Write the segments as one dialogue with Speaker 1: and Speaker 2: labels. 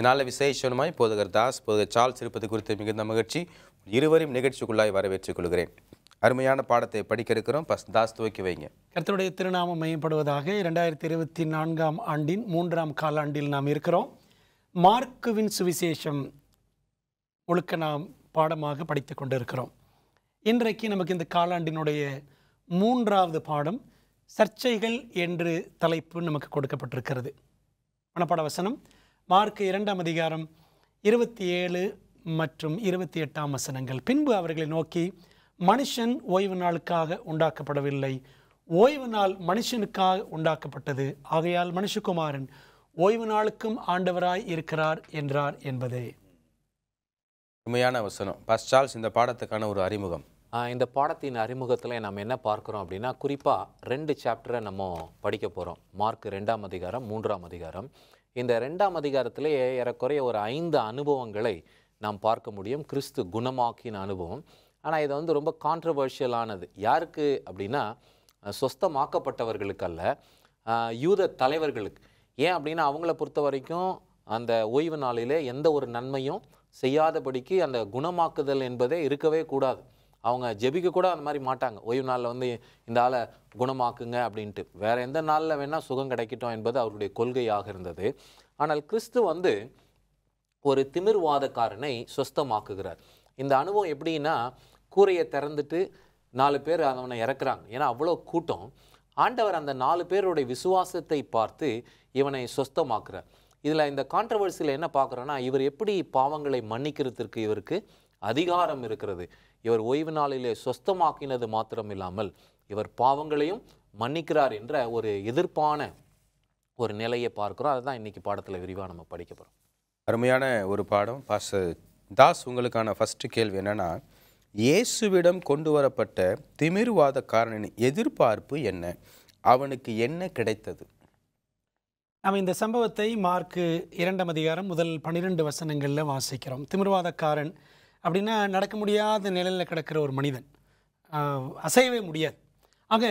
Speaker 1: இதனால் விசேஷமாய் போதகர் தாஸ் போதகர் சார்ல்ஸ் இருப்பது குறித்து மிகுந்த மகிழ்ச்சி இருவரையும் நிகழ்ச்சிக்குள்ளாய் வரவேற்றுக் கொள்கிறேன் அருமையான பாடத்தை படிக்க இருக்கிறோம் பஸ் தாஸ் துவக்கி வைங்க
Speaker 2: கர்த்தருடைய திருநாமம் மையப்படுவதாக இரண்டாயிரத்தி இருபத்தி நான்காம் ஆண்டின் மூன்றாம் காலாண்டில் நாம் இருக்கிறோம் மார்க்குவின் சுவிசேஷம் முழுக்க நாம் பாடமாக படித்து கொண்டிருக்கிறோம் இன்றைக்கு நமக்கு இந்த காலாண்டினுடைய மூன்றாவது பாடம் சர்ச்சைகள் என்று தலைப்பு நமக்கு கொடுக்கப்பட்டிருக்கிறது மனப்பாட வசனம் மார்க் இரண்டாம் அதிகாரம் இருபத்தி ஏழு மற்றும் இருபத்தி எட்டாம் வசனங்கள் பின்பு அவர்களை நோக்கி மனுஷன் ஓய்வு நாளுக்காக உண்டாக்கப்படவில்லை ஓய்வு நாள் மனுஷனுக்காக உண்டாக்கப்பட்டது ஆகையால் மனுஷகுமாரன் ஓய்வு நாளுக்கும் ஆண்டவராய் இருக்கிறார் என்றார் என்பதே
Speaker 1: உண்மையான வசனம் பஸ்டால்ஸ் இந்த பாடத்துக்கான ஒரு அறிமுகம்
Speaker 3: இந்த பாடத்தின் அறிமுகத்தில் நம்ம என்ன பார்க்குறோம் அப்படின்னா குறிப்பாக ரெண்டு சாப்டரை நம்ம படிக்க போகிறோம் மார்க் ரெண்டாம் அதிகாரம் மூன்றாம் அதிகாரம் இந்த ரெண்டாம் அதிகாரத்திலே ஏறக்குறைய ஒரு ஐந்து அனுபவங்களை நாம் பார்க்க முடியும் கிறிஸ்து குணமாக்கின அனுபவம் ஆனால் இது வந்து ரொம்ப கான்ட்ரவர்ஷியலானது யாருக்கு அப்படின்னா சொஸ்தமாக்கப்பட்டவர்களுக்கு அல்ல யூத தலைவர்களுக்கு ஏன் அப்படின்னா அவங்கள பொறுத்த வரைக்கும் அந்த ஓய்வு நாளிலே எந்த ஒரு நன்மையும் செய்யாதபடிக்கு அந்த குணமாக்குதல் என்பதே இருக்கவே கூடாது அவங்க ஜெபிக்க கூட அந்த மாதிரி மாட்டாங்க ஓய்வு நாளில் வந்து இந்த ஆளை குணமாக்குங்க அப்படின்ட்டு வேறு எந்த நாளில் வேணால் சுகம் கிடைக்கட்டும் என்பது அவருடைய கொள்கையாக இருந்தது ஆனால் கிறிஸ்து வந்து ஒரு திமிர்வாதக்காரனை சுஸ்தமாக்குகிறார் இந்த அனுபவம் எப்படின்னா கூரையை திறந்துட்டு நாலு பேர் அவனை இறக்குறாங்க ஏன்னா அவ்வளோ கூட்டம் ஆண்டவர் அந்த நாலு பேருடைய விசுவாசத்தை பார்த்து இவனை சொஸ்தமாக்குறார் இதில் இந்த கான்ட்ரவர்சியில் என்ன பார்க்குறோன்னா இவர் எப்படி பாவங்களை மன்னிக்கிறதுக்கு இவருக்கு அதிகாரம் இருக்கிறது இவர் ஓய்வு நாளிலே சொஸ்தமாக்கினது மாத்திரமில்லாமல் இவர் பாவங்களையும் மன்னிக்கிறார் என்ற ஒரு எதிர்ப்பான ஒரு நிலையை பார்க்குறோம் அதுதான் இன்றைக்கி பாடத்தில் விரிவாக நம்ம படிக்க போகிறோம்
Speaker 1: அருமையான ஒரு பாடம் பாச தாஸ் உங்களுக்கான ஃபஸ்ட்டு கேள்வி என்னென்னா இயேசுவிடம் கொண்டு வரப்பட்ட திமிர்வாதக்காரனின் எதிர்பார்ப்பு என்ன அவனுக்கு என்ன கிடைத்தது
Speaker 2: நாம் இந்த சம்பவத்தை மார்க்கு இரண்டாம் அதிகாரம் முதல் பன்னிரெண்டு வசனங்களில் வாசிக்கிறோம் திமிர்வாதக்காரன் அப்படின்னா நடக்க முடியாத நிலையில் கிடக்கிற ஒரு மனிதன் அசையவே முடியாது ஆக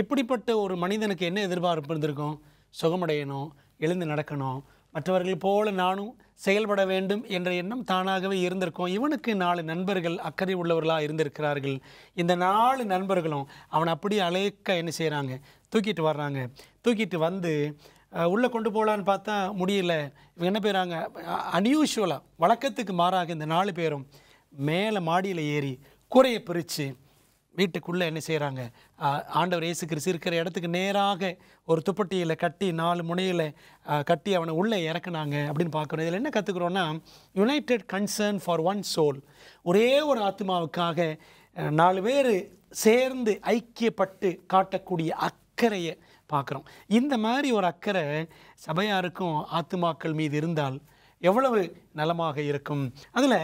Speaker 2: இப்படிப்பட்ட ஒரு மனிதனுக்கு என்ன எதிர்பார்ப்பு இருந்திருக்கும் சுகமடையணும் எழுந்து நடக்கணும் மற்றவர்கள் போல நானும் செயல்பட வேண்டும் என்ற எண்ணம் தானாகவே இருந்திருக்கும் இவனுக்கு நாலு நண்பர்கள் அக்கறை உள்ளவர்களாக இருந்திருக்கிறார்கள் இந்த நாலு நண்பர்களும் அவனை அப்படியே அழைக்க என்ன செய்கிறாங்க தூக்கிட்டு வர்றாங்க தூக்கிட்டு வந்து உள்ளே கொண்டு போகலான்னு பார்த்தா முடியல இவங்க என்ன போயிறாங்க அன்யூஷுவலாக வழக்கத்துக்கு மாறாக இந்த நாலு பேரும் மேலே மாடியில் ஏறி குறைய பிரித்து வீட்டுக்குள்ளே என்ன செய்கிறாங்க ஆண்டவர் இயேசு கிறிஸ்து இருக்கிற இடத்துக்கு நேராக ஒரு துப்பட்டியில் கட்டி நாலு முனையில் கட்டி அவனை உள்ளே இறக்குனாங்க அப்படின்னு பார்க்கணும் இதில் என்ன கற்றுக்குறோன்னா united concern for one soul ஒரே ஒரு ஆத்மாவுக்காக நாலு பேர் சேர்ந்து ஐக்கியப்பட்டு காட்டக்கூடிய அக்கறையை பார்க்குறோம் இந்த மாதிரி ஒரு அக்கறை சபையாருக்கும் ஆத்மாக்கள் மீது இருந்தால் எவ்வளவு நலமாக இருக்கும் அதில்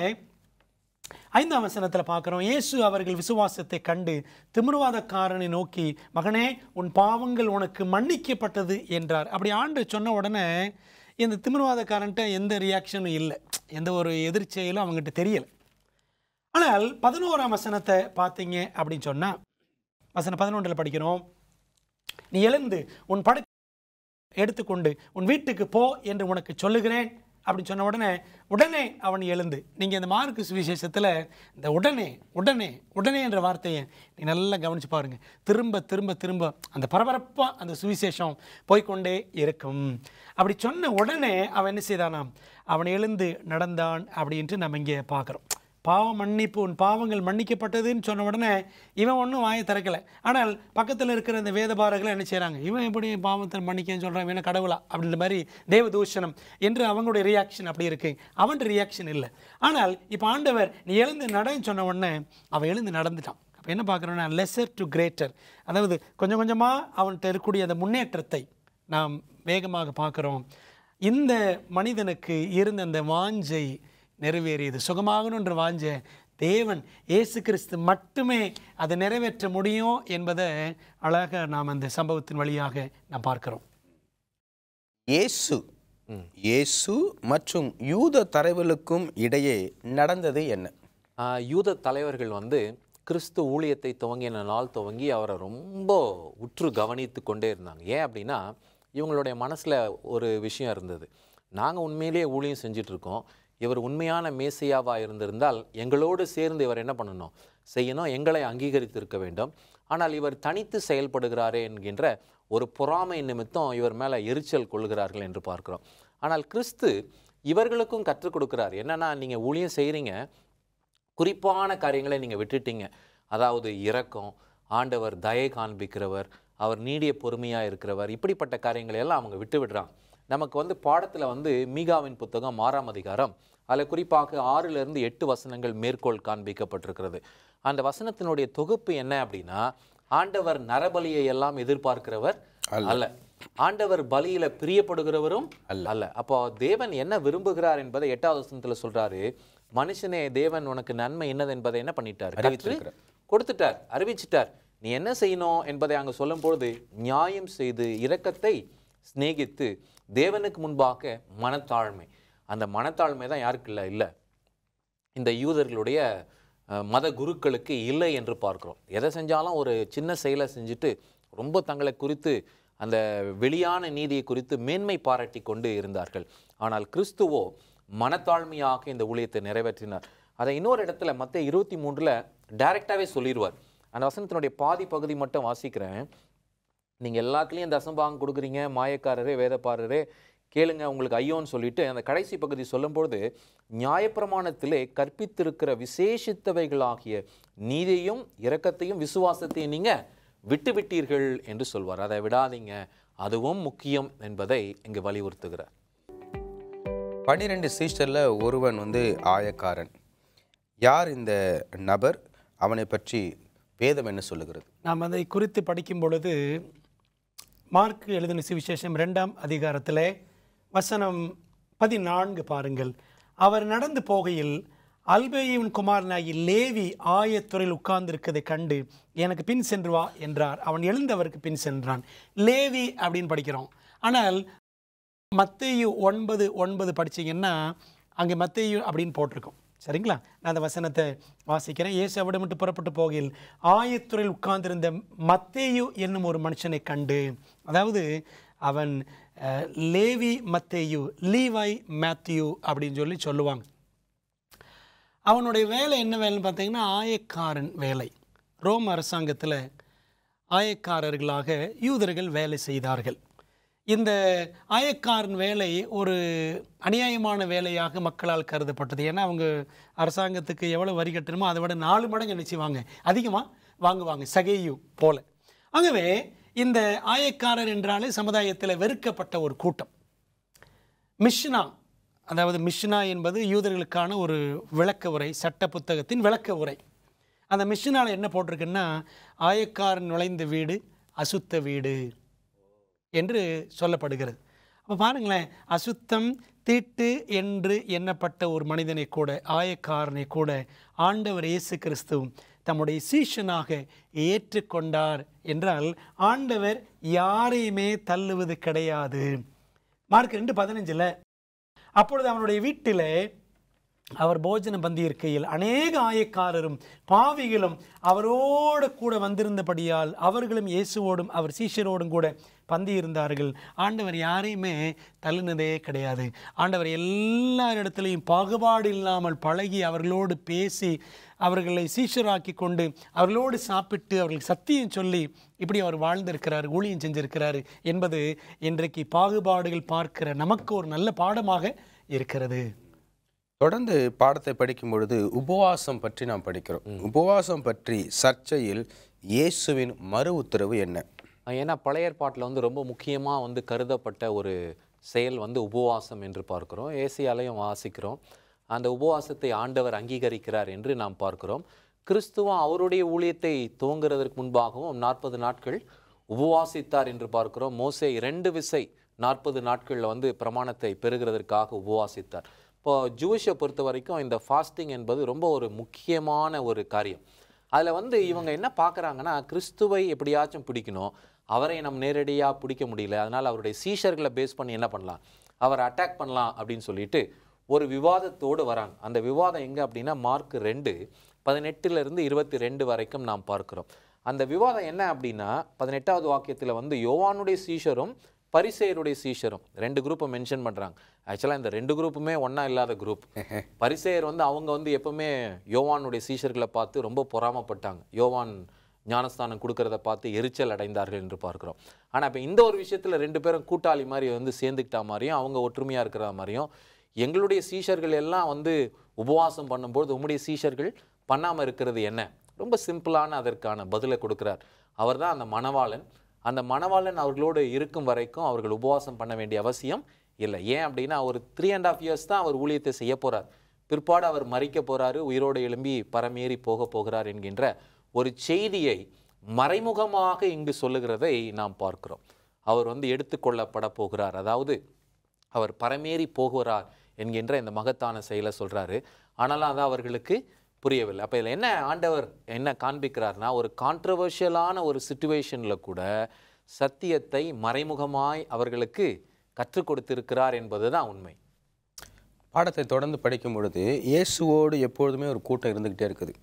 Speaker 2: ஐந்தாம் வசனத்தில் பார்க்குறோம் இயேசு அவர்கள் விசுவாசத்தை கண்டு திமிர்வாதக்காரனை நோக்கி மகனே உன் பாவங்கள் உனக்கு மன்னிக்கப்பட்டது என்றார் அப்படி ஆண்டு சொன்ன உடனே இந்த திமிர்வாதக்காரன்ட்ட எந்த ரியாக்ஷனும் இல்லை எந்த ஒரு எதிர்ச்செயலும் அவங்ககிட்ட தெரியலை ஆனால் பதினோராம் வசனத்தை பார்த்தீங்க அப்படின்னு சொன்னால் வசனம் பதினொன்றில் படிக்கிறோம் நீ எழுந்து உன் படை எடுத்துக்கொண்டு உன் வீட்டுக்கு போ என்று உனக்கு சொல்லுகிறேன் அப்படி சொன்ன உடனே உடனே அவன் எழுந்து நீங்கள் இந்த மார்க்கு சுவிசேஷத்தில் இந்த உடனே உடனே உடனே என்ற வார்த்தையை நீ நல்லா கவனித்து பாருங்கள் திரும்ப திரும்ப திரும்ப அந்த பரபரப்பாக அந்த சுவிசேஷம் போய்கொண்டே இருக்கும் அப்படி சொன்ன உடனே அவன் என்ன செய்தானாம் அவன் எழுந்து நடந்தான் அப்படின்ட்டு நம்ம இங்கே பார்க்குறோம் பாவ மன்னிப்பு உன் பாவங்கள் மன்னிக்கப்பட்டதுன்னு சொன்ன உடனே இவன் ஒன்றும் வாயை திறக்கலை ஆனால் பக்கத்தில் இருக்கிற அந்த வேதபாரர்களை என்ன செய்கிறாங்க இவன் எப்படி பாவத்தை மன்னிக்கன்னு சொல்கிறான் வேணும் கடவுளா அப்படின்ற மாதிரி தூஷணம் என்று அவங்களுடைய ரியாக்ஷன் அப்படி இருக்கு அவன் ரியாக்ஷன் இல்லை ஆனால் இப்போ ஆண்டவர் நீ எழுந்து நடன்னு சொன்ன உடனே அவன் எழுந்து நடந்துட்டான் அப்போ என்ன பார்க்குறோன்னா லெசர் டு கிரேட்டர் அதாவது கொஞ்சம் கொஞ்சமாக அவன்கிட்ட இருக்கக்கூடிய அந்த முன்னேற்றத்தை நாம் வேகமாக பார்க்குறோம் இந்த மனிதனுக்கு இருந்த அந்த வாஞ்சை நிறைவேறியது என்று வாஞ்ச தேவன் இயேசு கிறிஸ்து மட்டுமே அதை நிறைவேற்ற முடியும் என்பதை அழகாக நாம் அந்த சம்பவத்தின் வழியாக நாம் பார்க்கிறோம் இயேசு
Speaker 1: இயேசு மற்றும் யூத தலைவர்களுக்கும் இடையே நடந்தது என்ன
Speaker 3: யூத தலைவர்கள் வந்து கிறிஸ்து ஊழியத்தை துவங்கின நாள் துவங்கி அவரை ரொம்ப உற்று கவனித்து கொண்டே இருந்தாங்க ஏன் அப்படின்னா இவங்களுடைய மனசில் ஒரு விஷயம் இருந்தது நாங்கள் உண்மையிலேயே ஊழியம் செஞ்சிட்ருக்கோம் இவர் உண்மையான மேசையாவாக இருந்திருந்தால் எங்களோடு சேர்ந்து இவர் என்ன பண்ணணும் செய்யணும் எங்களை அங்கீகரித்திருக்க வேண்டும் ஆனால் இவர் தனித்து செயல்படுகிறாரே என்கின்ற ஒரு பொறாமை நிமித்தம் இவர் மேலே எரிச்சல் கொள்கிறார்கள் என்று பார்க்கிறோம் ஆனால் கிறிஸ்து இவர்களுக்கும் கற்றுக் கொடுக்கிறார் என்னென்னா நீங்கள் ஊழியம் செய்கிறீங்க குறிப்பான காரியங்களை நீங்கள் விட்டுட்டீங்க அதாவது இரக்கம் ஆண்டவர் தயை காண்பிக்கிறவர் அவர் நீடிய பொறுமையாக இருக்கிறவர் இப்படிப்பட்ட காரியங்களை எல்லாம் அவங்க விட்டு விடுறாங்க நமக்கு வந்து பாடத்தில் வந்து மீகாவின் புத்தகம் ஆறாம் அதிகாரம் அதில் குறிப்பாக ஆறிலிருந்து எட்டு வசனங்கள் மேற்கோள் காண்பிக்கப்பட்டிருக்கிறது அந்த வசனத்தினுடைய தொகுப்பு என்ன அப்படின்னா ஆண்டவர் நரபலியை எல்லாம் எதிர்பார்க்கிறவர் அல்ல ஆண்டவர் பலியில பிரியப்படுகிறவரும் அல்ல அல்ல அப்போ தேவன் என்ன விரும்புகிறார் என்பதை எட்டாவது வசனத்தில் சொல்றாரு மனுஷனே தேவன் உனக்கு நன்மை என்னது என்பதை என்ன பண்ணிட்டார் கொடுத்துட்டார் அறிவிச்சிட்டார் நீ என்ன செய்யணும் என்பதை அங்கே சொல்லும்பொழுது நியாயம் செய்து இரக்கத்தை சிநேகித்து தேவனுக்கு முன்பாக மனத்தாழ்மை அந்த மனத்தாழ்மை தான் யாருக்கு இல்லை இல்லை இந்த யூதர்களுடைய மத குருக்களுக்கு இல்லை என்று பார்க்குறோம் எதை செஞ்சாலும் ஒரு சின்ன செயலை செஞ்சுட்டு ரொம்ப தங்களை குறித்து அந்த வெளியான நீதியை குறித்து மேன்மை பாராட்டி கொண்டு இருந்தார்கள் ஆனால் கிறிஸ்துவோ மனத்தாழ்மையாக இந்த ஊழியத்தை நிறைவேற்றினார் அதை இன்னொரு இடத்துல மற்ற இருபத்தி மூன்றில் டைரெக்டாகவே சொல்லிடுவார் அந்த வசனத்தினுடைய பாதி பகுதி மட்டும் வாசிக்கிறேன் நீங்கள் எல்லாத்துலேயும் தசம்பாகம் கொடுக்குறீங்க மாயக்காரரே வேதப்பாரரே கேளுங்க உங்களுக்கு ஐயோன்னு சொல்லிட்டு அந்த கடைசி பகுதி சொல்லும்பொழுது நியாயப்பிரமாணத்திலே கற்பித்திருக்கிற விசேஷித்தவைகளாகிய நீதியையும் இரக்கத்தையும் விசுவாசத்தையும் நீங்கள் விட்டு விட்டீர்கள் என்று சொல்வார் அதை விடாதீங்க அதுவும் முக்கியம் என்பதை இங்கு வலியுறுத்துகிறார்
Speaker 1: பன்னிரெண்டு சீஸ்டரில் ஒருவன் வந்து ஆயக்காரன் யார் இந்த நபர் அவனை பற்றி வேதம் என்ன சொல்லுகிறது
Speaker 2: நாம் அதை குறித்து படிக்கும் பொழுது மார்க் எழுதின சுவிசேஷம் ரெண்டாம் அதிகாரத்தில் வசனம் பதினான்கு பாருங்கள் அவர் நடந்து போகையில் அல்பேயின் குமாரனாகி லேவி ஆயத்துறையில் உட்கார்ந்திருக்கதை கண்டு எனக்கு பின் சென்று வா என்றார் அவன் எழுந்தவருக்கு பின் சென்றான் லேவி அப்படின்னு படிக்கிறோம் ஆனால் மத்தையு ஒன்பது ஒன்பது படித்தீங்கன்னா அங்கே மத்தையு அப்படின்னு போட்டிருக்கோம் சரிங்களா நான் அந்த வசனத்தை வாசிக்கிறேன் இயேசு மட்டும் புறப்பட்டு போகையில் ஆயத்துறையில் உட்கார்ந்திருந்த மத்தேயு என்னும் ஒரு மனுஷனை கண்டு அதாவது அவன் லேவி மத்தேயு லீவாய் மேத்யூ அப்படின்னு சொல்லி சொல்லுவாங்க அவனுடைய வேலை என்ன வேலைன்னு பார்த்தீங்கன்னா ஆயக்காரன் வேலை ரோம் அரசாங்கத்தில் ஆயக்காரர்களாக யூதர்கள் வேலை செய்தார்கள் இந்த ஆயக்காரன் வேலை ஒரு அநியாயமான வேலையாக மக்களால் கருதப்பட்டது ஏன்னா அவங்க அரசாங்கத்துக்கு எவ்வளோ வரி கட்டணுமோ அதை விட நாலு மடங்கு வாங்க அதிகமாக வாங்குவாங்க சகையு போல ஆகவே இந்த ஆயக்காரர் என்றாலே சமுதாயத்தில் வெறுக்கப்பட்ட ஒரு கூட்டம் மிஷ்னா அதாவது மிஷ்னா என்பது யூதர்களுக்கான ஒரு விளக்க உரை சட்ட புத்தகத்தின் விளக்க உரை அந்த மிஷினால் என்ன போட்டிருக்குன்னா ஆயக்காரன் நுழைந்த வீடு அசுத்த வீடு என்று சொல்லப்படுகிறது அப்போ பாருங்களேன் அசுத்தம் தீட்டு என்று எண்ணப்பட்ட ஒரு மனிதனை கூட ஆயக்காரனை கூட ஆண்டவர் இயேசு கிறிஸ்துவும் தம்முடைய சீஷனாக ஏற்றுக்கொண்டார் என்றால் ஆண்டவர் யாரையுமே தள்ளுவது கிடையாது மார்க் ரெண்டு பதினஞ்சில் அப்பொழுது அவனுடைய வீட்டில் அவர் போஜனம் பந்தி இருக்கையில் அநேக ஆயக்காரரும் பாவிகளும் அவரோடு கூட வந்திருந்தபடியால் அவர்களும் இயேசுவோடும் அவர் சீஷரோடும் கூட பந்தி இருந்தார்கள் ஆண்டவர் யாரையுமே தள்ளினதே கிடையாது ஆண்டவர் இடத்துலையும் பாகுபாடு இல்லாமல் பழகி அவர்களோடு பேசி அவர்களை சீஷராக்கி கொண்டு அவர்களோடு சாப்பிட்டு அவர்களுக்கு சத்தியம் சொல்லி இப்படி அவர் வாழ்ந்திருக்கிறார் ஊழியம் செஞ்சிருக்கிறார் என்பது இன்றைக்கு பாகுபாடுகள் பார்க்கிற நமக்கு ஒரு நல்ல பாடமாக இருக்கிறது
Speaker 1: தொடர்ந்து பாடத்தை படிக்கும் பொழுது உபவாசம் பற்றி நாம் படிக்கிறோம் உபவாசம் பற்றி சர்ச்சையில் இயேசுவின் மறு உத்தரவு என்ன ஏன்னா பழைய பாட்டில் வந்து ரொம்ப முக்கியமாக வந்து கருதப்பட்ட ஒரு செயல் வந்து
Speaker 3: உபவாசம் என்று பார்க்கிறோம் ஏசியாலையும் வாசிக்கிறோம் அந்த உபவாசத்தை ஆண்டவர் அங்கீகரிக்கிறார் என்று நாம் பார்க்கிறோம் கிறிஸ்துவம் அவருடைய ஊழியத்தை துவங்குறதற்கு முன்பாகவும் நாற்பது நாட்கள் உபவாசித்தார் என்று பார்க்கிறோம் மோசே இரண்டு விசை நாற்பது நாட்களில் வந்து பிரமாணத்தை பெறுகிறதற்காக உபவாசித்தார் இப்போ ஜூஷை பொறுத்த வரைக்கும் இந்த ஃபாஸ்டிங் என்பது ரொம்ப ஒரு முக்கியமான ஒரு காரியம் அதில் வந்து இவங்க என்ன பார்க்குறாங்கன்னா கிறிஸ்துவை எப்படியாச்சும் பிடிக்கணும் அவரை நம்ம நேரடியாக பிடிக்க முடியல அதனால் அவருடைய சீஷர்களை பேஸ் பண்ணி என்ன பண்ணலாம் அவரை அட்டாக் பண்ணலாம் அப்படின்னு சொல்லிட்டு ஒரு விவாதத்தோடு வராங்க அந்த விவாதம் எங்கே அப்படின்னா மார்க் ரெண்டு பதினெட்டுலேருந்து இருபத்தி ரெண்டு வரைக்கும் நாம் பார்க்குறோம் அந்த விவாதம் என்ன அப்படின்னா பதினெட்டாவது வாக்கியத்தில் வந்து யோவானுடைய சீஷரும் பரிசெயருடைய சீஷரும் ரெண்டு குரூப்பை மென்ஷன் பண்ணுறாங்க ஆக்சுவலாக இந்த ரெண்டு குரூப்புமே ஒன்றா இல்லாத குரூப் பரிசெயர் வந்து அவங்க வந்து எப்பவுமே யோவானுடைய சீஷர்களை பார்த்து ரொம்ப பொறாமப்பட்டாங்க யோவான் ஞானஸ்தானம் கொடுக்கறத பார்த்து எரிச்சல் அடைந்தார்கள் என்று பார்க்குறோம் ஆனால் இப்போ இந்த ஒரு விஷயத்தில் ரெண்டு பேரும் கூட்டாளி மாதிரி வந்து சேர்ந்துக்கிட்டா மாதிரியும் அவங்க ஒற்றுமையாக இருக்கிற மாதிரியும் எங்களுடைய சீஷர்கள் எல்லாம் வந்து உபவாசம் பண்ணும்போது உம்முடைய சீஷர்கள் பண்ணாமல் இருக்கிறது என்ன ரொம்ப சிம்பிளான அதற்கான பதிலை கொடுக்குறார் அவர் தான் அந்த மணவாளன் அந்த மணவாளன் அவர்களோடு இருக்கும் வரைக்கும் அவர்கள் உபவாசம் பண்ண வேண்டிய அவசியம் இல்லை ஏன் அப்படின்னா ஒரு த்ரீ அண்ட் ஆஃப் இயர்ஸ் தான் அவர் ஊழியத்தை செய்ய போகிறார் பிற்பாடு அவர் மறிக்க போகிறாரு உயிரோடு எழும்பி பரமேறி போக போகிறார் என்கின்ற ஒரு செய்தியை மறைமுகமாக இங்கு சொல்லுகிறதை நாம் பார்க்கிறோம் அவர் வந்து எடுத்துக்கொள்ளப்பட போகிறார் அதாவது அவர் பரமேறி போகிறார் என்கின்ற இந்த மகத்தான செயலை சொல்கிறாரு ஆனால் அது அவர்களுக்கு புரியவில்லை அப்போ இதில் என்ன ஆண்டவர் என்ன காண்பிக்கிறார்னா ஒரு கான்ட்ரவர்ஷியலான ஒரு சுச்சுவேஷனில் கூட சத்தியத்தை மறைமுகமாய் அவர்களுக்கு கற்றுக் கொடுத்திருக்கிறார் என்பது தான் உண்மை
Speaker 1: பாடத்தை தொடர்ந்து படிக்கும் பொழுது இயேசுவோடு எப்பொழுதுமே ஒரு கூட்டம் இருந்துக்கிட்டே இருக்குது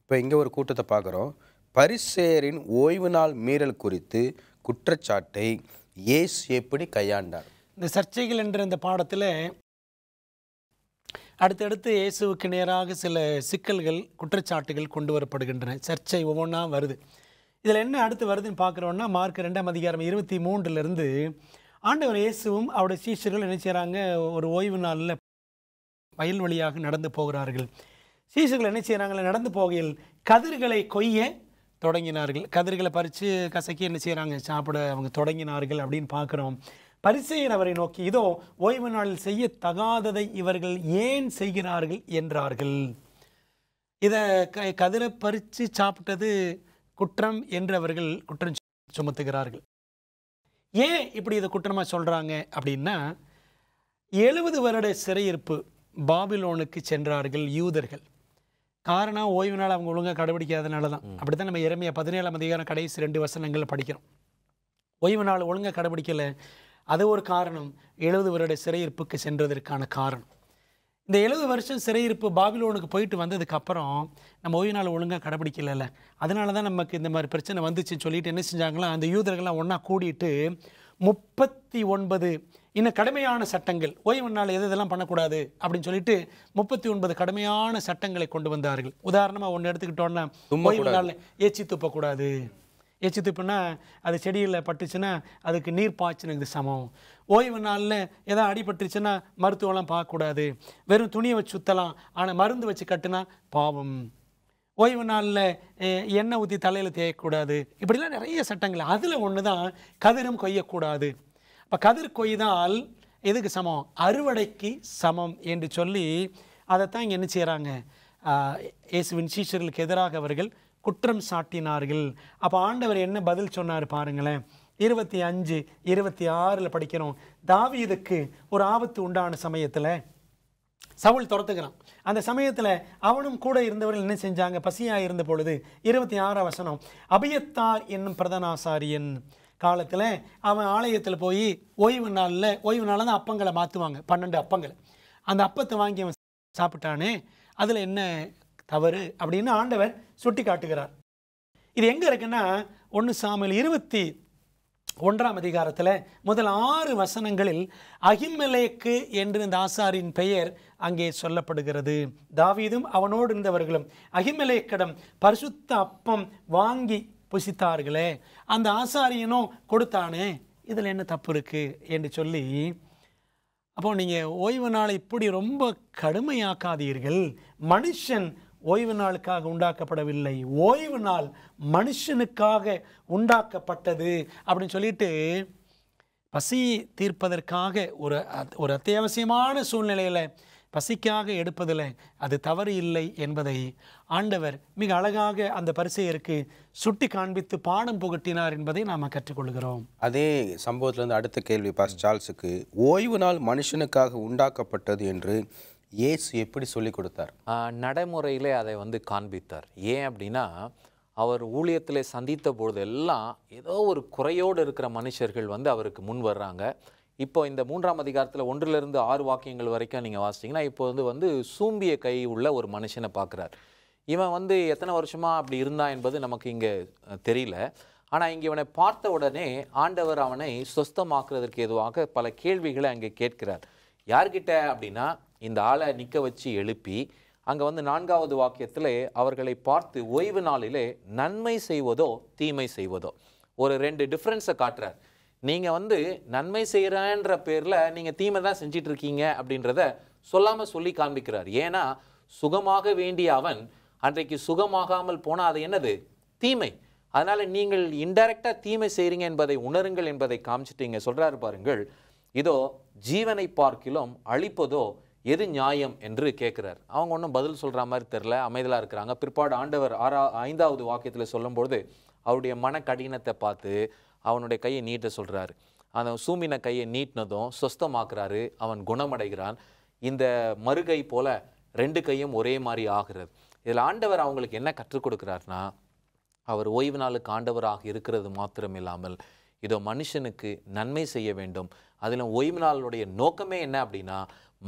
Speaker 1: இப்போ இங்கே ஒரு கூட்டத்தை பார்க்குறோம் பரிசேரின் ஓய்வு நாள் மீறல் குறித்து குற்றச்சாட்டை இயேசு எப்படி கையாண்டார்
Speaker 2: இந்த சர்ச்சைகள் என்ற இந்த பாடத்தில் அடுத்தடுத்து இயேசுவுக்கு நேராக சில சிக்கல்கள் குற்றச்சாட்டுகள் கொண்டு வரப்படுகின்றன சர்ச்சை ஒவ்வொன்றா வருது இதில் என்ன அடுத்து வருதுன்னு பார்க்குறோன்னா மார்க் ரெண்டாம் அதிகாரம் இருபத்தி மூன்றுலேருந்து ஆண்டவர் இயேசுவும் அவருடைய சீஷர்கள் என்ன செய்கிறாங்க ஒரு ஓய்வு நாளில் வயல் வழியாக நடந்து போகிறார்கள் சீசர்கள் என்ன செய்கிறாங்களே நடந்து போகையில் கதிர்களை கொய்ய தொடங்கினார்கள் கதிர்களை பறித்து கசக்கி என்ன செய்கிறாங்க சாப்பிட அவங்க தொடங்கினார்கள் அப்படின்னு பார்க்குறோம் பரிசெயர் அவரை நோக்கி இதோ ஓய்வு நாளில் செய்ய தகாததை இவர்கள் ஏன் செய்கிறார்கள் என்றார்கள் இதை க கதிரை பறித்து சாப்பிட்டது குற்றம் என்று அவர்கள் குற்றம் சுமத்துகிறார்கள் ஏன் இப்படி இதை குற்றமாக சொல்கிறாங்க அப்படின்னா எழுபது வருட சிறையிருப்பு பாபிலோனுக்கு சென்றார்கள் யூதர்கள் காரணம் ஓய்வு நாள் அவங்க ஒழுங்காக கடைபிடிக்காதனால தான் அப்படி தான் நம்ம இறமைய பதினேழாம் அதிகாரம் கடைசி ரெண்டு வசனங்கள் படிக்கிறோம் ஓய்வு நாள் ஒழுங்காக கடைபிடிக்கலை அது ஒரு காரணம் எழுபது வருட சிறையிருப்புக்கு சென்றதற்கான காரணம் இந்த எழுபது வருஷம் சிறையிருப்பு பாபிலோனுக்கு போயிட்டு வந்ததுக்கப்புறம் நம்ம ஓய்வு நாள் ஒழுங்காக கடைபிடிக்கல அதனால தான் நமக்கு இந்த மாதிரி பிரச்சனை வந்துச்சுன்னு சொல்லிட்டு என்ன செஞ்சாங்களா அந்த யூதர்கள்லாம் ஒன்றா கூடிட்டு முப்பத்தி ஒன்பது இன்னும் கடுமையான சட்டங்கள் ஓய்வு நாள் எது இதெல்லாம் பண்ணக்கூடாது அப்படின்னு சொல்லிட்டு முப்பத்தி ஒன்பது கடுமையான சட்டங்களை கொண்டு வந்தார்கள் உதாரணமாக ஒன்று எடுத்துக்கிட்டோன்னா ஓய்வு நாளில் ஏச்சி துப்பக்கூடாது எச்சு துப்புனா அது செடியில் பட்டுச்சுன்னா அதுக்கு நீர் பாய்ச்சினுக்கு சமம் ஓய்வு நாளில் எதாவது அடிபட்டுருச்சுன்னா மருத்துவம்லாம் பார்க்கக்கூடாது வெறும் துணியை வச்சு சுற்றலாம் ஆனால் மருந்து வச்சு கட்டுனா பாவம் ஓய்வு நாளில் எண்ணெய் ஊற்றி தலையில் தேயக்கூடாது இப்படிலாம் நிறைய சட்டங்கள் அதில் ஒன்று தான் கதிரும் கொய்யக்கூடாது இப்போ கதிர் கொய்தால் எதுக்கு சமம் அறுவடைக்கு சமம் என்று சொல்லி அதைத்தான் இங்கே என்ன செய்கிறாங்க இயேசுவின் சீஷர்களுக்கு எதிராக அவர்கள் குற்றம் சாட்டினார்கள் அப்போ ஆண்டவர் என்ன பதில் சொன்னார் பாருங்களேன் இருபத்தி அஞ்சு இருபத்தி ஆறில் படிக்கிறோம் தாவியதுக்கு ஒரு ஆபத்து உண்டான சமயத்தில் சவுல் துரத்துக்கிறான் அந்த சமயத்தில் அவனும் கூட இருந்தவர்கள் என்ன செஞ்சாங்க பசியாக இருந்த பொழுது இருபத்தி ஆறாம் வசனம் அபியத்தார் என்னும் பிரதனாசாரியன் காலத்தில் அவன் ஆலயத்தில் போய் ஓய்வு நாளில் ஓய்வு நாளில் தான் அப்பங்களை மாற்றுவாங்க பன்னெண்டு அப்பங்களை அந்த அப்பத்தை வாங்கி அவன் சாப்பிட்டானே அதில் என்ன தவறு அப்படின்னு ஆண்டவர் சுட்டி காட்டுகிறார் இது எங்கே இருக்குன்னா ஒன்று சாமியில் இருபத்தி ஒன்றாம் அதிகாரத்தில் முதல் ஆறு வசனங்களில் அகிமலேக்கு என்று இந்த ஆசாரின் பெயர் அங்கே சொல்லப்படுகிறது தாவீதும் அவனோடு இருந்தவர்களும் அகிமலேக்கிடம் பரிசுத்த அப்பம் வாங்கி புசித்தார்களே அந்த ஆசாரியனும் கொடுத்தானே இதில் என்ன தப்பு இருக்குது என்று சொல்லி அப்போ நீங்கள் ஓய்வு நாளை இப்படி ரொம்ப கடுமையாக்காதீர்கள் மனுஷன் ஓய்வு நாளுக்காக உண்டாக்கப்படவில்லை ஓய்வு நாள் மனுஷனுக்காக உண்டாக்கப்பட்டது அப்படின்னு சொல்லிட்டு பசி தீர்ப்பதற்காக ஒரு ஒரு அத்தியாவசியமான சூழ்நிலையில் பசிக்காக எடுப்பதில் அது தவறு இல்லை என்பதை ஆண்டவர் மிக அழகாக அந்த பரிசையருக்கு சுட்டி காண்பித்து பாடம் புகட்டினார் என்பதை நாம் கற்றுக்கொள்கிறோம்
Speaker 1: அதே சம்பவத்திலிருந்து அடுத்த கேள்வி பாஸ் சார்ல்ஸுக்கு ஓய்வு நாள் மனுஷனுக்காக உண்டாக்கப்பட்டது என்று இயேசு எப்படி சொல்லி கொடுத்தார்
Speaker 3: நடைமுறையிலே அதை வந்து காண்பித்தார் ஏன் அப்படின்னா அவர் ஊழியத்தில் சந்தித்த பொழுதெல்லாம் ஏதோ ஒரு குறையோடு இருக்கிற மனுஷர்கள் வந்து அவருக்கு முன் வர்றாங்க இப்போ இந்த மூன்றாம் அதிகாரத்தில் ஒன்றிலிருந்து ஆறு வாக்கியங்கள் வரைக்கும் நீங்கள் வாசிச்சிங்கன்னா இப்போ வந்து வந்து சூம்பிய கை உள்ள ஒரு மனுஷனை பார்க்குறார் இவன் வந்து எத்தனை வருஷமாக அப்படி இருந்தா என்பது நமக்கு இங்கே தெரியல ஆனால் இங்கே இவனை பார்த்த உடனே ஆண்டவர் அவனை சொஸ்தமாக்குறதற்கு எதுவாக பல கேள்விகளை அங்கே கேட்கிறார் யார்கிட்ட அப்படின்னா இந்த ஆளை நிற்க வச்சு எழுப்பி அங்கே வந்து நான்காவது வாக்கியத்தில் அவர்களை பார்த்து ஓய்வு நாளிலே நன்மை செய்வதோ தீமை செய்வதோ ஒரு ரெண்டு டிஃப்ரென்ஸை காட்டுறார் நீங்கள் வந்து நன்மை செய்கிறேன்ற பேரில் நீங்கள் தீமை தான் செஞ்சிட்டு இருக்கீங்க அப்படின்றத சொல்லாமல் சொல்லி காண்பிக்கிறார் ஏன்னா சுகமாக வேண்டிய அவன் அன்றைக்கு சுகமாகாமல் போனால் அது என்னது தீமை அதனால் நீங்கள் இன்டெரக்டாக தீமை செய்கிறீங்க என்பதை உணருங்கள் என்பதை காமிச்சிட்டீங்க சொல்கிறாரு பாருங்கள் இதோ ஜீவனை பார்க்கிலும் அழிப்பதோ எது நியாயம் என்று கேட்குறார் அவங்க ஒன்றும் பதில் சொல்கிற மாதிரி தெரில அமைதலாக இருக்கிறாங்க பிற்பாடு ஆண்டவர் ஆறா ஐந்தாவது வாக்கியத்தில் சொல்லும்போது அவருடைய மன கடினத்தை பார்த்து அவனுடைய கையை நீட்ட சொல்கிறாரு அந்த சூமின கையை நீட்டினதும் சொஸ்தமாக்குறாரு அவன் குணமடைகிறான் இந்த மறுகை போல ரெண்டு கையும் ஒரே மாதிரி ஆகிறது இதில் ஆண்டவர் அவங்களுக்கு என்ன கற்றுக் கொடுக்குறாருனா அவர் ஓய்வு நாளுக்கு ஆண்டவராக இருக்கிறது மாத்திரம் இல்லாமல் இதோ மனுஷனுக்கு நன்மை செய்ய வேண்டும் அதில் ஓய்வு நாளுடைய நோக்கமே என்ன அப்படின்னா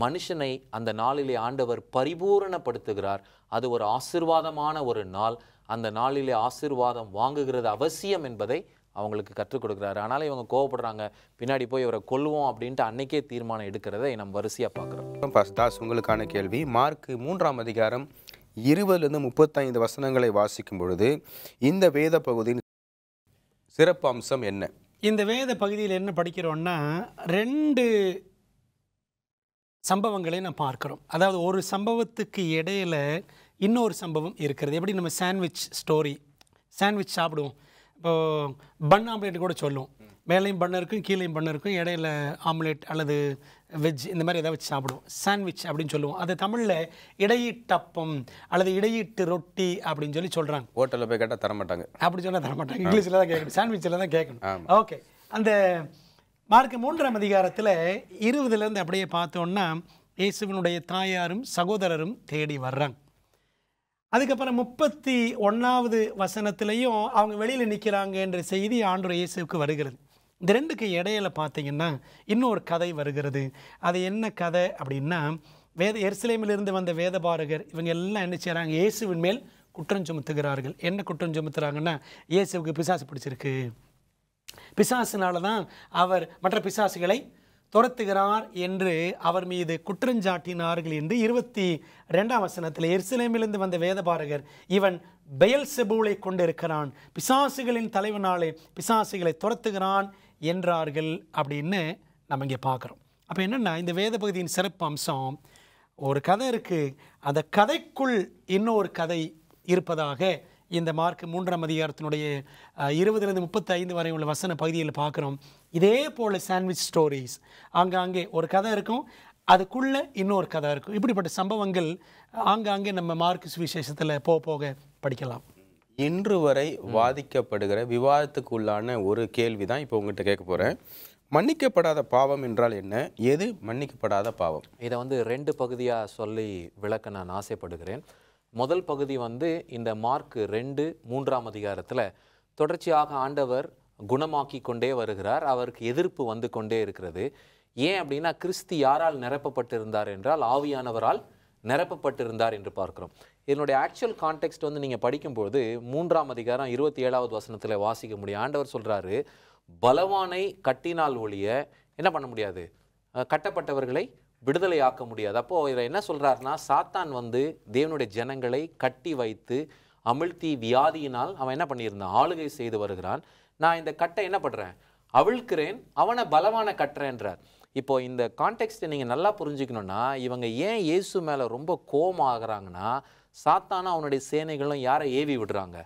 Speaker 3: மனுஷனை அந்த நாளிலே ஆண்டவர் பரிபூரணப்படுத்துகிறார் அது ஒரு ஆசிர்வாதமான ஒரு நாள் அந்த நாளிலே ஆசிர்வாதம் வாங்குகிறது அவசியம் என்பதை அவங்களுக்கு கற்றுக் கொடுக்குறாரு ஆனால் இவங்க கோவப்படுறாங்க பின்னாடி போய் இவரை கொல்லுவோம் அப்படின்ட்டு அன்னைக்கே தீர்மானம் எடுக்கிறதை
Speaker 1: நம்ம வரிசையாக பார்க்குறோம் ஃபஸ்ட் உங்களுக்கான கேள்வி மார்க் மூன்றாம் அதிகாரம் இருபதுலேருந்து முப்பத்தைந்து வசனங்களை வாசிக்கும் பொழுது இந்த வேத பகுதியின் சிறப்பு அம்சம் என்ன
Speaker 2: இந்த வேத பகுதியில் என்ன படிக்கிறோன்னா ரெண்டு சம்பவங்களை நம்ம பார்க்குறோம் அதாவது ஒரு சம்பவத்துக்கு இடையில் இன்னொரு சம்பவம் இருக்கிறது எப்படி நம்ம சாண்ட்விச் ஸ்டோரி சாண்ட்விச் சாப்பிடுவோம் இப்போது பன் ஆம்லேட் கூட சொல்லுவோம் மேலேயும் பண்ண இருக்கும் கீழேயும் பண்ண இருக்கும் இடையில ஆம்லேட் அல்லது வெஜ் இந்த மாதிரி எதாவது வச்சு சாப்பிடுவோம் சாண்ட்விச் அப்படின்னு சொல்லுவோம் அது தமிழில் இடையீட்டப்பம் அல்லது இடையீட்டு ரொட்டி அப்படின்னு சொல்லி சொல்கிறாங்க ஹோட்டலில் போய் கேட்டால் தரமாட்டாங்க அப்படி சொன்னால் தரமாட்டாங்க இங்கிலீஷில் தான் கேட்கணும் சாண்ட்விச்சில் தான் கேட்கணும் ஓகே அந்த மார்க்கு மூன்றாம் அதிகாரத்தில் இருபதுலேருந்து அப்படியே பார்த்தோன்னா இயேசுவனுடைய தாயாரும் சகோதரரும் தேடி வர்றாங்க அதுக்கப்புறம் முப்பத்தி ஒன்றாவது வசனத்துலேயும் அவங்க வெளியில் நிற்கிறாங்க என்ற செய்தி ஆண்டு இயேசுக்கு வருகிறது இந்த ரெண்டுக்கு இடையில பார்த்தீங்கன்னா இன்னொரு கதை வருகிறது அது என்ன கதை அப்படின்னா வேத எருசலேமிலிருந்து வந்த வேதபாரகர் இவங்க எல்லாம் என்ன செய்கிறாங்க இயேசுவின் மேல் குற்றம் சுமத்துகிறார்கள் என்ன குற்றம் சுமத்துகிறாங்கன்னா இயேசுக்கு பிசாசு பிடிச்சிருக்கு பிசாசினால தான் அவர் மற்ற பிசாசுகளை துரத்துகிறார் என்று அவர் மீது குற்றஞ்சாட்டினார்கள் என்று இருபத்தி ரெண்டாம் வசனத்தில் எர்சிலேமிலிருந்து வந்த வேதபாரகர் இவன் பெயல் செபூலை கொண்டிருக்கிறான் பிசாசுகளின் தலைவனாலே பிசாசுகளை துரத்துகிறான் என்றார்கள் அப்படின்னு நம்ம இங்கே பார்க்குறோம் அப்போ என்னென்னா இந்த வேத பகுதியின் சிறப்பு அம்சம் ஒரு கதை இருக்குது அந்த கதைக்குள் இன்னொரு கதை இருப்பதாக இந்த மார்க் மூன்றாம் அதிகாரத்தினுடைய இருபதுலேருந்து முப்பத்தைந்து வரை உள்ள வசன பகுதியில் பார்க்குறோம் இதே போல் சாண்ட்விச் ஸ்டோரிஸ் அங்கே ஒரு கதை இருக்கும் அதுக்குள்ளே இன்னொரு கதை இருக்கும் இப்படிப்பட்ட சம்பவங்கள் ஆங்காங்கே நம்ம மார்க் சுவிசேஷத்தில் போக போக படிக்கலாம்
Speaker 1: இன்று வரை வாதிக்கப்படுகிற விவாதத்துக்கு உள்ளான ஒரு கேள்வி தான் இப்போ உங்கள்கிட்ட கேட்க போகிறேன் மன்னிக்கப்படாத பாவம் என்றால் என்ன எது மன்னிக்கப்படாத பாவம் இதை வந்து ரெண்டு பகுதியாக சொல்லி விளக்க நான் ஆசைப்படுகிறேன் முதல் பகுதி
Speaker 3: வந்து இந்த மார்க் ரெண்டு மூன்றாம் அதிகாரத்தில் தொடர்ச்சியாக ஆண்டவர் குணமாக்கி கொண்டே வருகிறார் அவருக்கு எதிர்ப்பு வந்து கொண்டே இருக்கிறது ஏன் அப்படின்னா கிறிஸ்து யாரால் நிரப்பப்பட்டிருந்தார் என்றால் ஆவியானவரால் நிரப்பப்பட்டிருந்தார் என்று பார்க்கிறோம் என்னுடைய ஆக்சுவல் கான்டெக்ட் வந்து நீங்கள் படிக்கும்போது மூன்றாம் அதிகாரம் இருபத்தி ஏழாவது வசனத்தில் வாசிக்க முடியும் ஆண்டவர் சொல்கிறாரு பலவானை கட்டினால் ஒழிய என்ன பண்ண முடியாது கட்டப்பட்டவர்களை விடுதலை ஆக்க முடியாது அப்போது இவர் என்ன சொல்கிறாருன்னா சாத்தான் வந்து தேவனுடைய ஜனங்களை கட்டி வைத்து அமிழ்த்தி வியாதியினால் அவன் என்ன பண்ணியிருந்தான் ஆளுகை செய்து வருகிறான் நான் இந்த கட்டை என்ன பண்ணுறேன் அவிழ்க்கிறேன் அவனை பலமான கட்டுறேன்றார் இப்போ இந்த கான்டெக்ட்டை நீங்கள் நல்லா புரிஞ்சுக்கணுன்னா இவங்க ஏன் இயேசு மேலே ரொம்ப கோமாகறாங்கன்னா சாத்தானா அவனுடைய சேனைகளும் யாரை ஏவி விடுறாங்க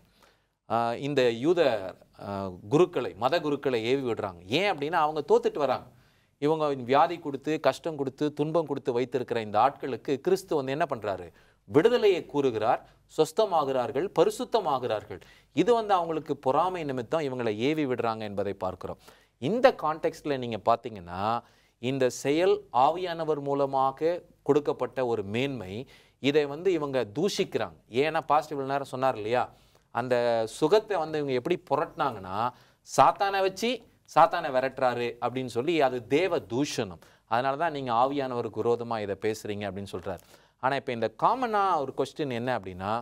Speaker 3: இந்த யூத குருக்களை மத குருக்களை ஏவி விடுறாங்க ஏன் அப்படின்னா அவங்க தோத்துட்டு வராங்க இவங்க வியாதி கொடுத்து கஷ்டம் கொடுத்து துன்பம் கொடுத்து வைத்திருக்கிற இந்த ஆட்களுக்கு கிறிஸ்து வந்து என்ன பண்ணுறாரு விடுதலையை கூறுகிறார் சொஸ்தமாகிறார்கள் பரிசுத்தமாகிறார்கள் இது வந்து அவங்களுக்கு பொறாமை நிமித்தம் இவங்களை ஏவி விடுறாங்க என்பதை பார்க்கிறோம் இந்த கான்டெக்ஸ்டில் நீங்கள் பார்த்தீங்கன்னா இந்த செயல் ஆவியானவர் மூலமாக கொடுக்கப்பட்ட ஒரு மேன்மை இதை வந்து இவங்க தூஷிக்கிறாங்க ஏன்னா பாசிட்டிவ் நேரம் சொன்னார் இல்லையா அந்த சுகத்தை வந்து இவங்க எப்படி புரட்டினாங்கன்னா சாத்தானை வச்சு சாத்தானை விரட்டுறாரு அப்படின்னு சொல்லி அது தேவ தூஷணம் அதனால தான் நீங்கள் ஆவியானவருக்கு விரோதமாக இதை பேசுகிறீங்க அப்படின்னு சொல்கிறார் ஆனால் இப்போ இந்த காமனாக ஒரு கொஸ்டின் என்ன அப்படின்னா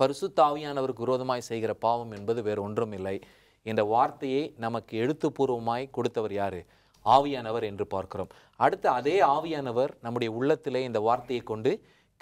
Speaker 3: பரிசுத்தாவியானவருக்கு விரோதமாய் செய்கிற பாவம் என்பது வேறு ஒன்றும் இல்லை இந்த வார்த்தையை நமக்கு எழுத்துப்பூர்வமாய் கொடுத்தவர் யார் ஆவியானவர் என்று பார்க்கிறோம் அடுத்து அதே ஆவியானவர் நம்முடைய உள்ளத்திலே இந்த வார்த்தையை கொண்டு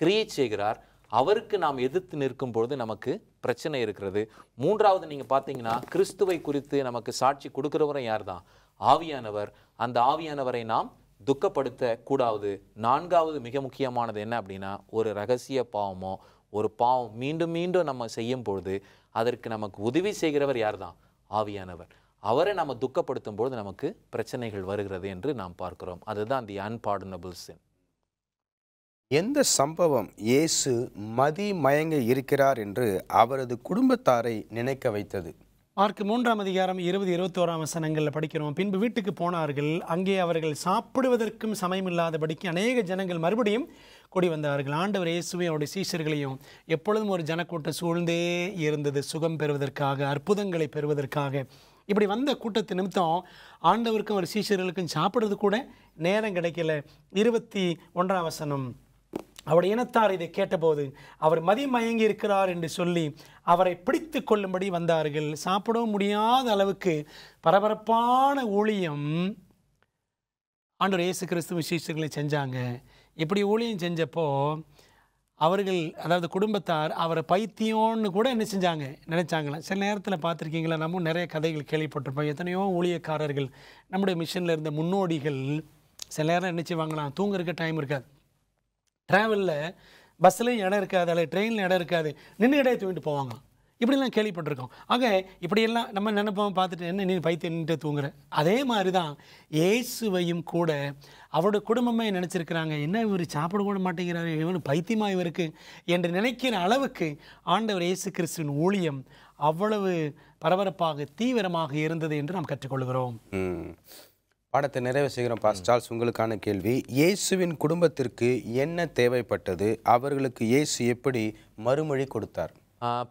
Speaker 3: கிரியேட் செய்கிறார் அவருக்கு நாம் எதிர்த்து நிற்கும் பொழுது நமக்கு பிரச்சனை இருக்கிறது மூன்றாவது நீங்கள் பார்த்தீங்கன்னா கிறிஸ்துவை குறித்து நமக்கு சாட்சி கொடுக்குறவரும் யார் தான் ஆவியானவர் அந்த ஆவியானவரை நாம் துக்கப்படுத்த கூடாது நான்காவது மிக முக்கியமானது என்ன அப்படின்னா ஒரு ரகசிய பாவமோ ஒரு பாவம் மீண்டும் மீண்டும் நம்ம செய்யும் பொழுது அதற்கு நமக்கு உதவி செய்கிறவர் யார் தான் ஆவியானவர் அவரை நம்ம துக்கப்படுத்தும் பொழுது நமக்கு பிரச்சனைகள் வருகிறது என்று நாம் பார்க்கிறோம் அதுதான் தி அன்பார்டனபிள்
Speaker 1: சின் எந்த சம்பவம் இயேசு மதி மயங்க இருக்கிறார் என்று அவரது குடும்பத்தாரை நினைக்க வைத்தது
Speaker 2: மார்க் மூன்றாம் அதிகாரம் இருபது இருபத்தோராம் வசனங்களில் படிக்கிறோம் பின்பு வீட்டுக்கு போனார்கள் அங்கே அவர்கள் சாப்பிடுவதற்கும் சமயம் இல்லாதபடிக்கு அநேக ஜனங்கள் மறுபடியும் கூடி வந்தார்கள் ஆண்டவர் இயேசுவையும் அவருடைய சீசர்களையும் எப்பொழுதும் ஒரு ஜனக்கூட்டம் சூழ்ந்தே இருந்தது சுகம் பெறுவதற்காக அற்புதங்களை பெறுவதற்காக இப்படி வந்த கூட்டத்து நிமித்தம் ஆண்டவருக்கும் ஒரு சீசர்களுக்கும் சாப்பிட்றது கூட நேரம் கிடைக்கல இருபத்தி ஒன்றாம் வசனம் அவருடைய இனத்தார் இதை கேட்டபோது அவர் மதிமயங்கி இருக்கிறார் என்று சொல்லி அவரை பிடித்து கொள்ளும்படி வந்தார்கள் சாப்பிடவும் முடியாத அளவுக்கு பரபரப்பான ஊழியம் ஆண்டவர் இயேசு கிறிஸ்து விசேஷங்களை செஞ்சாங்க இப்படி ஊழியம் செஞ்சப்போ அவர்கள் அதாவது குடும்பத்தார் அவரை பைத்தியம்னு கூட என்ன செஞ்சாங்க நினைச்சாங்களாம் சில நேரத்தில் பார்த்துருக்கீங்களா நம்ம நிறைய கதைகள் கேள்விப்பட்டிருப்போம் எத்தனையோ ஊழியக்காரர்கள் நம்முடைய மிஷனில் இருந்த முன்னோடிகள் சில நேரம் என்ன செய்வாங்களாம் தூங்குறதுக்கு டைம் இருக்காது ட்ராவலில் பஸ்லேயும் இடம் இருக்காது அல்லது ட்ரெயினில் இடம் இருக்காது நின்று இடையே தூங்கிட்டு போவாங்களாம் இப்படிலாம் கேள்விப்பட்டிருக்கோம் ஆக இப்படியெல்லாம் நம்ம நினைப்போம் பார்த்துட்டு என்ன நீ பைத்தியன்ட்டு தூங்குற அதே மாதிரி தான் ஏசுவையும் கூட அவரோட குடும்பமே நினச்சிருக்கிறாங்க என்ன இவர் சாப்பிட கூட மாட்டேங்கிறாரு இவனு பைத்தியமாக இவருக்கு என்று நினைக்கிற அளவுக்கு ஆண்டவர் இயேசு கிறிஸ்துவின் ஊழியம் அவ்வளவு பரபரப்பாக தீவிரமாக இருந்தது என்று நாம் கற்றுக்கொள்கிறோம்
Speaker 1: பாடத்தை நிறைவு செய்கிறோம் பாஸ்டால்ஸ் உங்களுக்கான கேள்வி இயேசுவின் குடும்பத்திற்கு என்ன தேவைப்பட்டது அவர்களுக்கு இயேசு எப்படி மறுமொழி கொடுத்தார்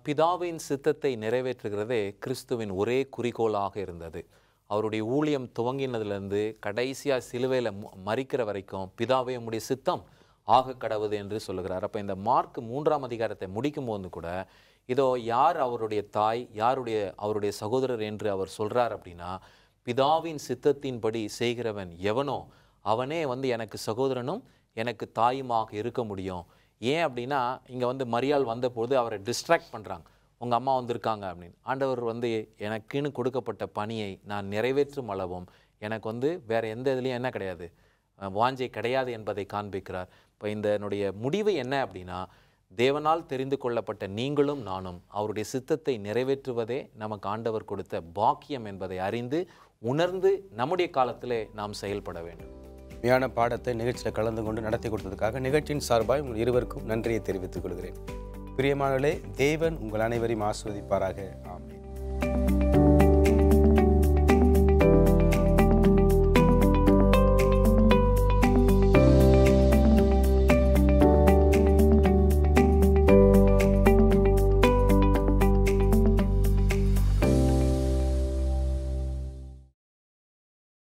Speaker 3: பிதாவின் சித்தத்தை நிறைவேற்றுகிறதே கிறிஸ்துவின் ஒரே குறிக்கோளாக இருந்தது அவருடைய ஊழியம் துவங்கினதுலேருந்து கடைசியாக சிலுவையில் மறிக்கிற வரைக்கும் பிதாவை உடைய சித்தம் ஆக கடவுது என்று சொல்லுகிறார் அப்போ இந்த மார்க் மூன்றாம் அதிகாரத்தை முடிக்கும் போது கூட இதோ யார் அவருடைய தாய் யாருடைய அவருடைய சகோதரர் என்று அவர் சொல்கிறார் அப்படின்னா பிதாவின் சித்தத்தின்படி செய்கிறவன் எவனோ அவனே வந்து எனக்கு சகோதரனும் எனக்கு தாயுமாக இருக்க முடியும் ஏன் அப்படின்னா இங்கே வந்து மரியாள் வந்தபோது அவரை டிஸ்ட்ராக்ட் பண்ணுறாங்க உங்கள் அம்மா வந்திருக்காங்க அப்படின்னு ஆண்டவர் வந்து எனக்குன்னு கொடுக்கப்பட்ட பணியை நான் நிறைவேற்றும் அளவும் எனக்கு வந்து வேறு எந்த இதுலேயும் என்ன கிடையாது வாஞ்சை கிடையாது என்பதை காண்பிக்கிறார் இப்போ இந்த என்னுடைய முடிவு என்ன அப்படின்னா தேவனால் தெரிந்து கொள்ளப்பட்ட நீங்களும் நானும் அவருடைய சித்தத்தை நிறைவேற்றுவதே நமக்கு ஆண்டவர் கொடுத்த பாக்கியம் என்பதை அறிந்து உணர்ந்து நம்முடைய காலத்திலே நாம் செயல்பட வேண்டும்
Speaker 1: மையான பாடத்தை நிகழ்ச்சியில் கலந்து கொண்டு நடத்தி கொடுத்ததுக்காக நிகழ்ச்சியின் சார்பாக உங்கள் இருவருக்கும் நன்றியை தெரிவித்துக் கொள்கிறேன் பிரியமானே தேவன் உங்கள் அனைவரையும் ஆஸ்வதிப்பாராக ஆமேன்